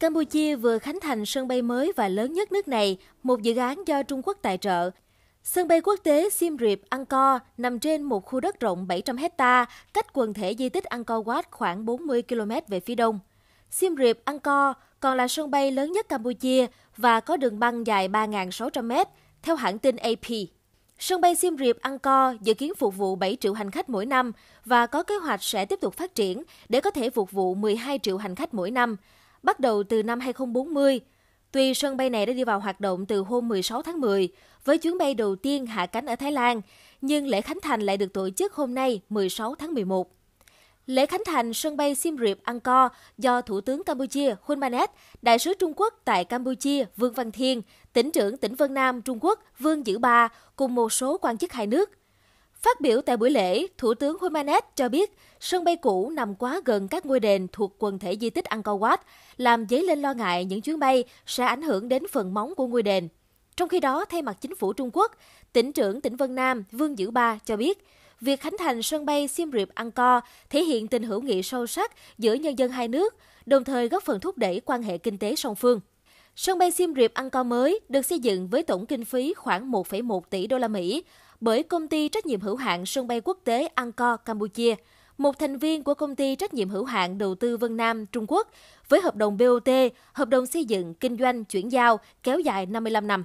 Campuchia vừa khánh thành sân bay mới và lớn nhất nước này, một dự án do Trung Quốc tài trợ. Sân bay quốc tế Siem Reap Angkor nằm trên một khu đất rộng 700 hecta, cách quần thể di tích Angkor Wat khoảng 40 km về phía đông. Siem Reap Angkor còn là sân bay lớn nhất Campuchia và có đường băng dài 3.600 m, theo hãng tin AP. Sân bay Siem Reap Angkor dự kiến phục vụ 7 triệu hành khách mỗi năm và có kế hoạch sẽ tiếp tục phát triển để có thể phục vụ 12 triệu hành khách mỗi năm bắt đầu từ năm 2040. Tuy sân bay này đã đi vào hoạt động từ hôm 16 tháng 10 với chuyến bay đầu tiên hạ cánh ở Thái Lan, nhưng lễ khánh thành lại được tổ chức hôm nay 16 tháng 11. Lễ khánh thành sân bay Siem Reap Angkor do Thủ tướng Campuchia Hun Manet, Đại sứ Trung Quốc tại Campuchia Vương Văn Thiên, tỉnh trưởng tỉnh Vân Nam Trung Quốc Vương Dữ Ba cùng một số quan chức hai nước Phát biểu tại buổi lễ, Thủ tướng Jimenez cho biết sân bay cũ nằm quá gần các ngôi đền thuộc quần thể di tích Angkor Wat, làm dấy lên lo ngại những chuyến bay sẽ ảnh hưởng đến phần móng của ngôi đền. Trong khi đó, thay mặt chính phủ Trung Quốc, tỉnh trưởng tỉnh Vân Nam Vương Dữ Ba cho biết, việc khánh thành sân bay Siem Reap Angkor thể hiện tình hữu nghị sâu sắc giữa nhân dân hai nước, đồng thời góp phần thúc đẩy quan hệ kinh tế song phương. Sân bay Siem Reap Angkor mới được xây dựng với tổng kinh phí khoảng 1,1 tỷ đô la Mỹ bởi công ty trách nhiệm hữu hạn sân bay quốc tế Angkor Campuchia, một thành viên của công ty trách nhiệm hữu hạn đầu tư Vân Nam Trung Quốc với hợp đồng BOT, hợp đồng xây dựng, kinh doanh, chuyển giao kéo dài 55 năm.